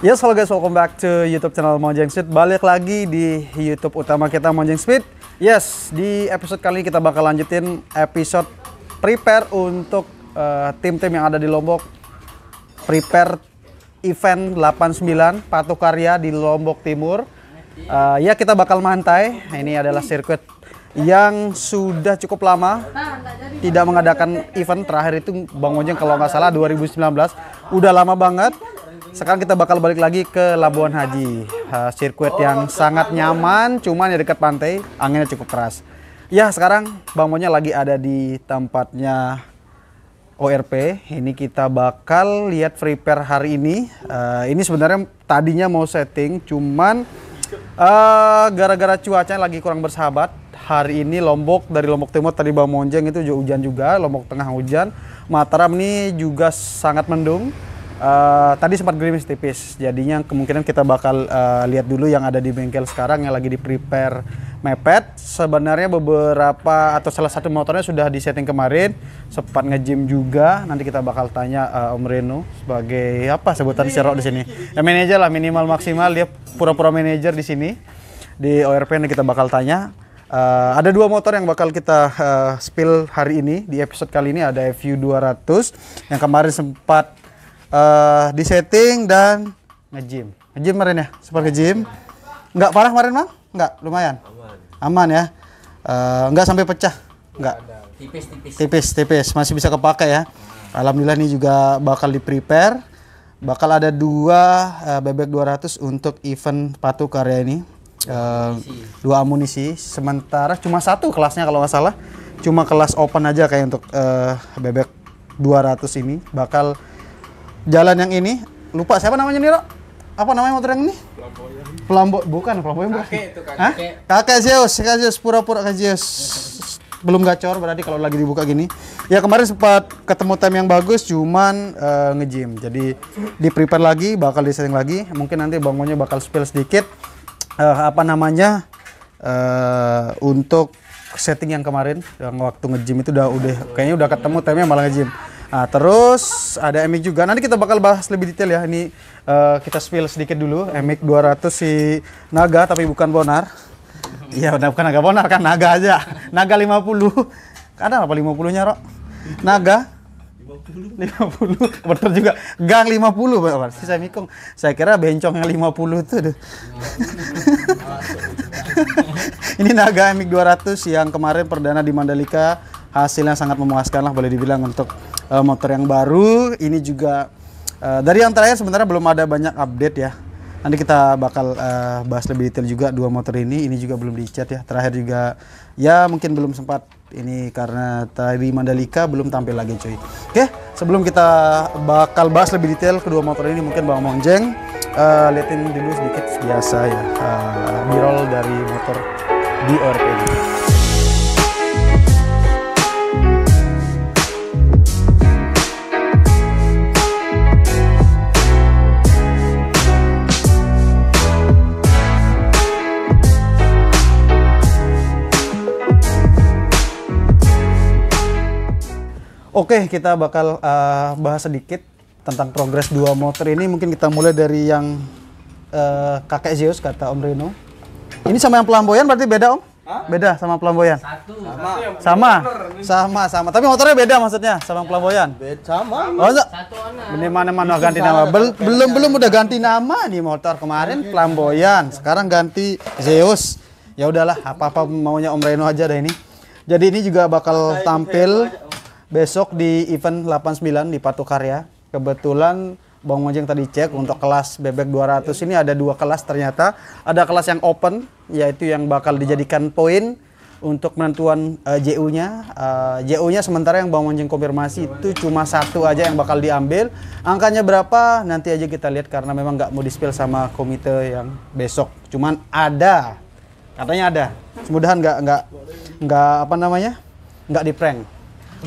Yes, halo guys, welcome back to YouTube channel Mojang Speed. Balik lagi di YouTube utama kita Mojang Speed. Yes, di episode kali ini kita bakal lanjutin episode prepare untuk eh, tim-tim uh, yang ada di Lombok. Prepare event 89 Patuh Karya di Lombok Timur. Uh, ya, kita bakal mantai. Ini adalah sirkuit yang sudah cukup lama tidak mengadakan event terakhir itu Bang Mojang kalau nggak salah 2019 udah lama banget sekarang kita bakal balik lagi ke Labuan Haji, uh, sirkuit yang sangat nyaman, cuman ya dekat pantai, anginnya cukup keras. Ya sekarang Bang Monya lagi ada di tempatnya ORP. Ini kita bakal lihat free pair hari ini. Uh, ini sebenarnya tadinya mau setting, cuman eh, gara-gara uh, cuaca lagi kurang bersahabat. Hari ini Lombok dari Lombok Timur tadi Bang Monjeng itu hujan juga, Lombok Tengah hujan. Mataram ini juga sangat mendung. Uh, tadi sempat gerimis tipis, jadinya kemungkinan kita bakal uh, lihat dulu yang ada di bengkel sekarang yang lagi di prepare mepet. Sebenarnya beberapa atau salah satu motornya sudah di setting kemarin, sempat ngejim juga. Nanti kita bakal tanya uh, Om Reno sebagai apa sebutan si di sini. Ya, manajer lah minimal maksimal dia pura-pura manajer di sini di ORP yang kita bakal tanya. Uh, ada dua motor yang bakal kita uh, spill hari ini di episode kali ini ada FU 200 yang kemarin sempat uh, di setting dan ngejim. Ngejim kemarin ya, super ngejim. Enggak parah kemarin, Bang? Enggak, lumayan. Aman. Aman ya. Uh, eh, enggak sampai pecah. Enggak. Tipis-tipis. Tipis-tipis, masih bisa kepakai ya. Alhamdulillah ini juga bakal di-prepare. Bakal ada dua uh, bebek 200 untuk event Patu Karya ini. Uh, amunisi. dua amunisi sementara cuma satu kelasnya kalau nggak salah cuma kelas open aja kayak untuk uh, bebek 200 ini bakal jalan yang ini lupa siapa namanya nih Rok? apa namanya motor yang ini? Pelamboyan. Pelambo bukan pelamboyan bukan. Kakek itu kakek. Kakek Zeus, kakek Zeus pura-pura kakek Zeus. Belum gacor berarti kalau lagi dibuka gini. Ya kemarin sempat ketemu time yang bagus cuman uh, nge-gym. Jadi di prepare lagi, bakal disetting lagi. Mungkin nanti bangunnya bakal spill sedikit uh, apa namanya? Uh, untuk setting yang kemarin yang waktu nge-gym itu udah udah kayaknya udah ketemu time yang malah nge-gym. Nah, terus ada Emik juga. Nanti kita bakal bahas lebih detail ya. Ini uh, kita spill sedikit dulu. dua 200 si Naga tapi bukan Bonar. Iya, udah bukan Naga Bonar kan Naga aja. Naga 50. Ada apa 50-nya, Rok? Naga 50. 50. Betul juga. Gang 50, Pak. Si saya mikong. Saya kira bencong yang 50 itu deh. Ini Naga dua 200 yang kemarin perdana di Mandalika hasilnya sangat memuaskan lah boleh dibilang untuk uh, motor yang baru ini juga uh, dari yang terakhir sebenarnya belum ada banyak update ya nanti kita bakal uh, bahas lebih detail juga dua motor ini ini juga belum dicat ya terakhir juga ya mungkin belum sempat ini karena tadi Mandalika belum tampil lagi cuy oke sebelum kita bakal bahas lebih detail kedua motor ini mungkin Bang Monjeng uh, liatin dulu sedikit biasa ya uh, birol dari motor Dior Oke, kita bakal uh, bahas sedikit tentang progres dua motor ini. Mungkin kita mulai dari yang uh, kakek Zeus kata Om Reno. Ini sama yang pelamboyan berarti beda Om? Hah? Beda sama pelamboyan. Satu. Sama. Sama. Sama sama. Tapi motornya beda maksudnya sama ya. pelamboyan. Beda sama. Oh, satu Ini mana-mana ganti nama. Bel belum belum udah ganti nama nih motor kemarin pelamboyan. Sekarang ganti Zeus. Ya udahlah, apa-apa maunya Om Reno aja deh ini. Jadi ini juga bakal gitu ya, tampil besok di event 89 di Patu Karya. Kebetulan Bang Ojeng tadi cek untuk kelas bebek 200 ini ada dua kelas ternyata. Ada kelas yang open yaitu yang bakal dijadikan poin untuk penentuan uh, eh, JU-nya. Uh, eh, JU-nya sementara yang Bang Ojeng konfirmasi itu cuma satu aja yang bakal diambil. Angkanya berapa nanti aja kita lihat karena memang nggak mau dispel sama komite yang besok. Cuman ada. Katanya ada. Semudahan nggak nggak nggak apa namanya? nggak di prank.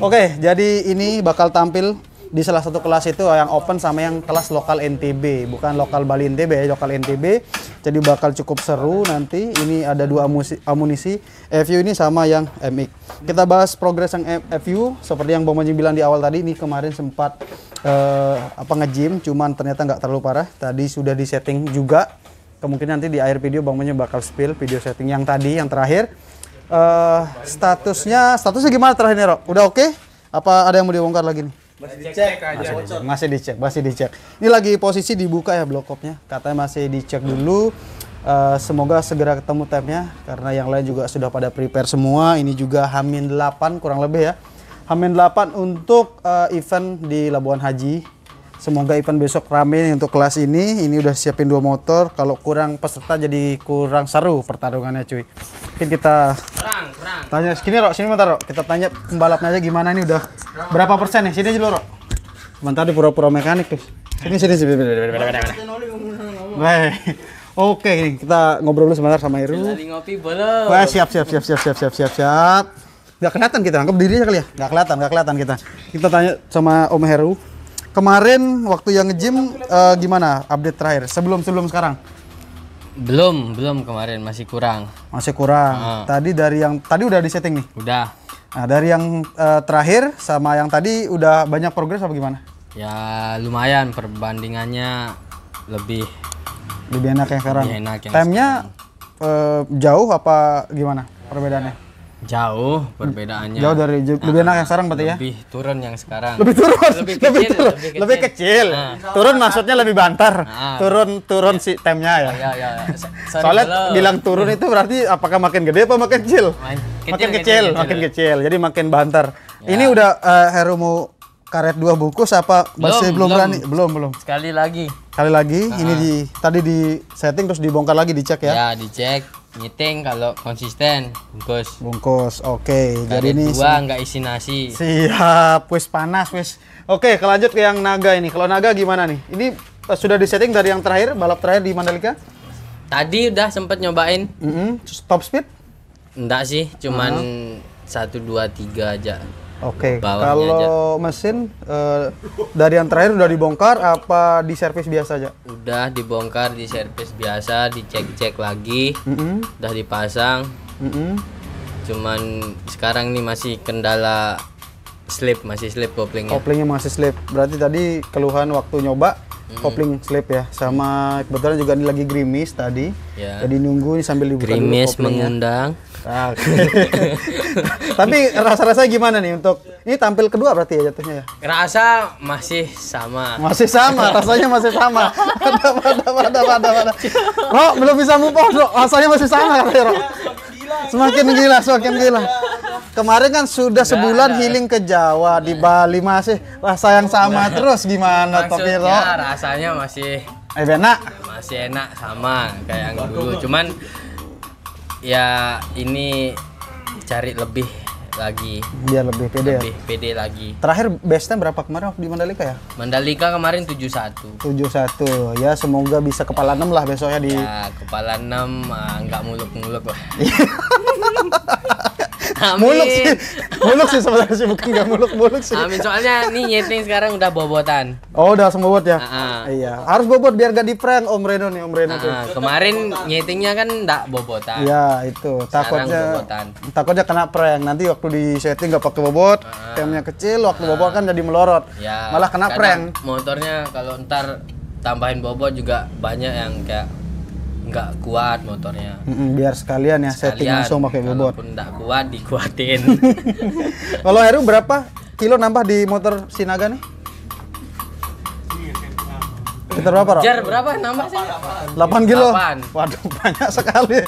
Oke, okay, jadi ini bakal tampil di salah satu kelas itu yang open sama yang kelas lokal NTB, bukan lokal Bali NTB ya, lokal NTB. Jadi bakal cukup seru nanti. Ini ada dua amunisi, amunisi FU ini sama yang MX. Kita bahas progres yang FU seperti yang Bang Manji bilang di awal tadi ini kemarin sempat uh, apa nge-gym cuman ternyata nggak terlalu parah. Tadi sudah di setting juga. Kemungkinan nanti di akhir video Bang Manji bakal spill video setting yang tadi yang terakhir uh, statusnya statusnya gimana terakhir nih Rok? Udah oke? Okay? Apa ada yang mau dibongkar lagi nih? Masih dicek, aja. Masih dicek, masih dicek, masih dicek. Ini lagi posisi dibuka ya blokopnya. Katanya masih dicek dulu. Uh, semoga segera ketemu tabnya karena yang lain juga sudah pada prepare semua. Ini juga Hamin 8 kurang lebih ya. Hamin 8 untuk uh, event di Labuan Haji Semoga event besok rame untuk kelas ini. Ini udah siapin dua motor. Kalau kurang peserta jadi kurang seru pertarungannya cuy. Mungkin kita kurang, kurang. tanya sini Rok, sini bentar Rok. Kita tanya pembalapnya aja gimana ini udah berapa persen nih? Ya? Sini aja dulu Rok. Bentar di pura-pura mekanik tuh. Sini sini sini. Bener. Oke, ini kita ngobrol dulu sebentar sama Iru. Lagi ngopi siap siap siap siap siap siap siap siap. Gak kelihatan kita, anggap dirinya kali ya? Gak kelihatan, gak kelihatan kita. Kita tanya sama Om Heru. Kemarin waktu yang nge-gym uh, gimana update terakhir? Sebelum sebelum sekarang? Belum, belum kemarin masih kurang. Masih kurang. Uh. Tadi dari yang tadi udah di setting nih. Udah. Nah, dari yang uh, terakhir sama yang tadi udah banyak progres apa gimana? Ya, lumayan perbandingannya lebih lebih enak ya sekarang. Lebih enak yang Time-nya uh, jauh apa gimana perbedaannya? Jauh perbedaannya. Jauh dari nah, lebih ah, enak yang sekarang berarti ya? Lebih turun yang sekarang. Lebih turun. Lebih kecil. Lebih, turun. lebih kecil. Lebih kecil. Nah. Turun maksudnya lebih bantar. Nah. Turun turun ya. si temnya ya. Ya ya. ya. Soalnya below. bilang turun itu berarti apakah makin gede apa makin kecil? Makin kecil, makin kecil, kecil, makin kecil. Jadi makin bantar. Ya. Ini udah uh, Heru mau karet dua bungkus apa masih belum, belum berani belum belum sekali lagi sekali lagi nah. ini ah. di tadi di setting terus dibongkar lagi dicek ya ya dicek nyeteng kalau konsisten bungkus bungkus oke okay. jadi ini dua nggak isi nasi siap wis panas wis oke okay, kelanjut ke yang naga ini kalau naga gimana nih ini uh, sudah disetting dari yang terakhir balap terakhir di Mandalika tadi udah sempet nyobain mm -hmm. top speed enggak sih cuman mm-hmm. satu dua tiga aja Oke, okay. kalau mesin uh, dari yang terakhir udah dibongkar apa di servis biasa aja? Udah dibongkar, di servis biasa, dicek-cek lagi, mm -hmm. udah dipasang. Mm -hmm. Cuman sekarang ini masih kendala slip, masih slip koplingnya. Koplingnya masih slip. Berarti tadi keluhan waktu nyoba hmm. kopling slip ya sama kebetulan juga ini lagi grimis tadi ya. jadi nunggu ini sambil dibuka grimis mengundang Ah, Tapi rasa rasanya gimana nih untuk ini tampil kedua berarti ya jatuhnya ya? Rasa masih sama. Masih sama, rasanya masih sama. ada ada ada ada ada. Ro belum bisa move on, Rasanya masih sama katanya, Ro. Iya, semakin gila, semakin gila. Iya. Kemarin kan sudah sebulan healing ke Jawa di Bali masih rasa yang sama terus gimana Topi Tapi rasanya masih Eh, enak. Masih enak sama kayak yang dulu, cuman ya ini cari lebih lagi biar lebih pede ya? lebih ya? pede lagi terakhir bestnya berapa kemarin di Mandalika ya Mandalika kemarin 71 71 ya semoga bisa kepala enam lah besoknya di ya kepala 6 ah, nggak uh, muluk-muluk lah Amin. Muluk sih. Muluk sih sebenarnya sih bukan nggak muluk-muluk sih. Amin. Soalnya nih nyeting sekarang udah bobotan. Oh, udah langsung bobot ya. Uh-huh. Iya. Harus bobot biar gak di prank Om Reno nih, Om Reno uh tuh. Kemarin nyetingnya kan nggak bobotan. Iya, itu. Takutnya takutnya kena prank. Nanti waktu di setting nggak pakai bobot, uh temnya kecil, waktu bobot kan jadi melorot. Ya, Malah kena prank. Motornya kalau ntar tambahin bobot juga banyak yang kayak nggak kuat motornya Mm-mm, biar sekalian ya sekalian, setting langsung pakai bobot kalaupun nggak kuat dikuatin kalau Heru berapa kilo nambah di motor Sinaga nih kita berapa, Rob? Jar berapa nambah sih? 8 kilo. 8. Waduh, banyak sekali.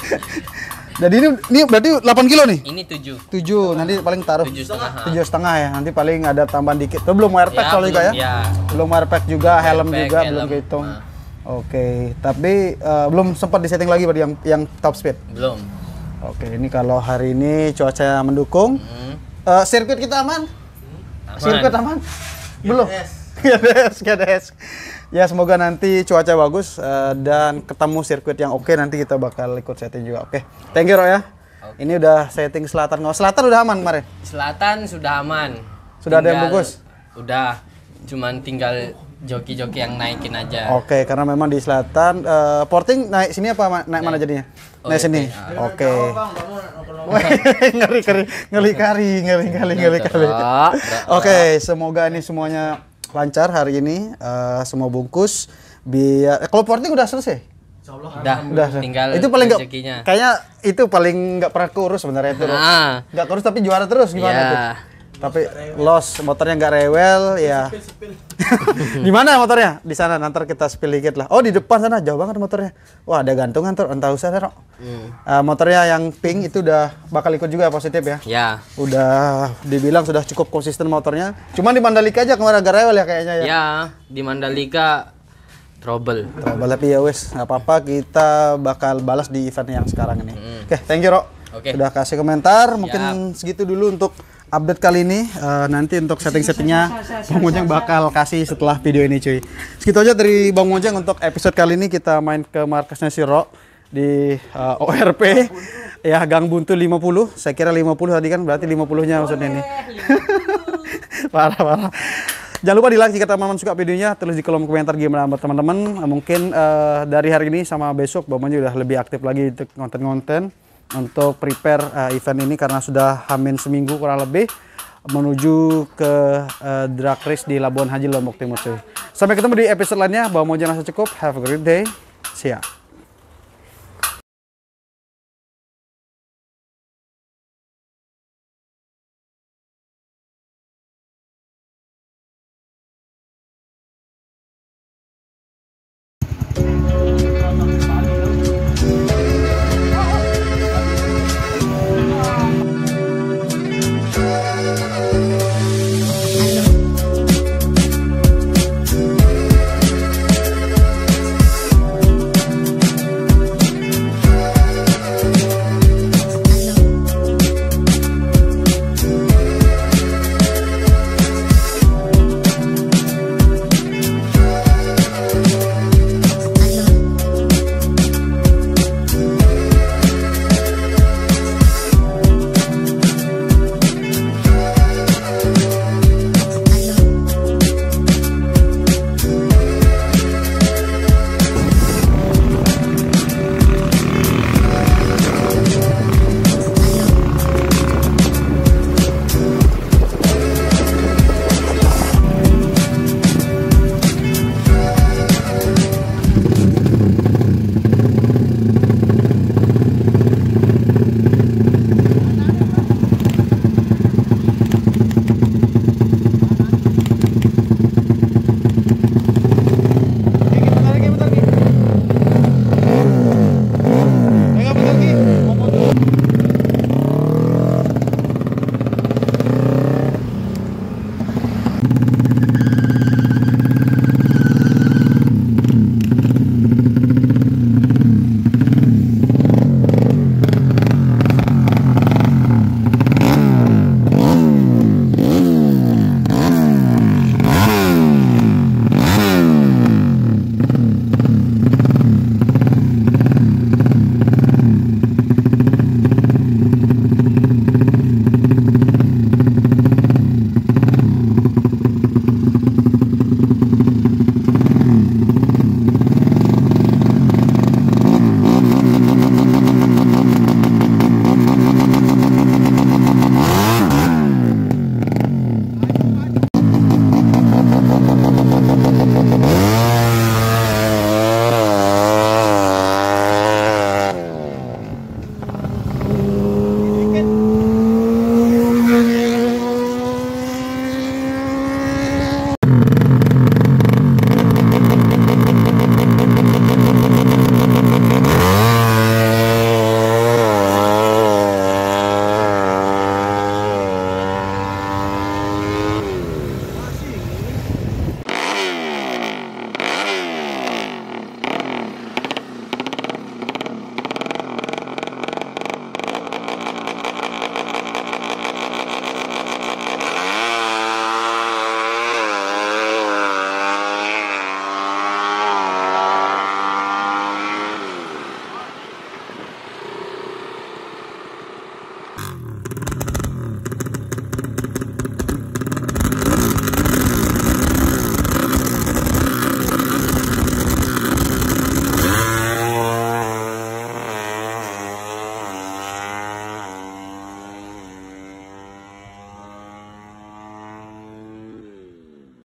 Jadi ini, ini berarti 8 kilo nih? Ini 7. 7, setengah. nanti paling taruh 7 setengah. 7 setengah ya. Nanti paling ada tambahan dikit. Itu belum airpack ya, soalnya juga ya. ya. Belum airpack ya. juga, helm, helm juga helm. belum kehitung. Nah. Oke, okay. tapi uh, belum sempat disetting lagi pada yang yang top speed. Belum. Oke, okay. ini kalau hari ini cuaca mendukung, hmm. uh, sirkuit kita aman? aman. Sirkuit aman? Gades. Belum. yes, yes. Ya semoga nanti cuaca bagus uh, dan ketemu sirkuit yang oke okay, nanti kita bakal ikut setting juga. Oke, okay. thank you Roy. ya. Okay. Ini udah setting selatan. Oh selatan udah aman kemarin? Selatan sudah aman. Sudah tinggal, ada yang bagus? Udah, cuman tinggal joki-joki yang naikin aja. Oke, okay, karena memang di selatan uh, porting naik sini apa naik, naik mana jadinya? Oh, naik iya, sini. Iya. Oke. ngeri kari, ngeri kari ngeri kari ngeri kari. Oke, semoga ini semuanya lancar hari ini uh, semua bungkus biar eh, kalau porting udah selesai. Udah, udah, tinggal itu paling gak, kayaknya itu paling nggak pernah kurus sebenarnya itu. Ah. Nggak nah. kurus tapi juara terus gimana yeah. tuh? tapi los motornya nggak rewel ya di mana motornya di sana nanti kita spill dikit lah oh di depan sana jauh banget motornya wah ada gantungan tuh entah usah terok hmm. uh, motornya yang pink itu udah bakal ikut juga ya, positif ya ya udah dibilang sudah cukup konsisten motornya cuman di Mandalika aja kemarin agak rewel ya kayaknya ya ya di Mandalika trouble trouble tapi ya wes nggak apa-apa kita bakal balas di event yang sekarang ini hmm. oke okay, thank you Rok Okay. Sudah kasih komentar, mungkin Siap. segitu dulu untuk update kali ini uh, nanti untuk setting-settingnya Bang Mojang bakal kasih setelah video ini cuy segitu aja dari Bang Mojang untuk episode kali ini kita main ke markasnya Siro di uh, eh, ORP ya Gang Buntu 50 saya kira 50 tadi kan berarti 50 nya maksudnya ini parah parah Jangan lupa di like jika teman-teman suka videonya, tulis di kolom komentar gimana menurut teman-teman. Mungkin uh, dari hari ini sama besok Bang Mojang udah lebih aktif lagi untuk konten-konten untuk prepare uh, event ini karena sudah hamin seminggu kurang lebih menuju ke uh, drag race di Labuan Haji Lombok Timur Sampai ketemu di episode lainnya. Bawa mojo langsung cukup. Have a great day. See ya.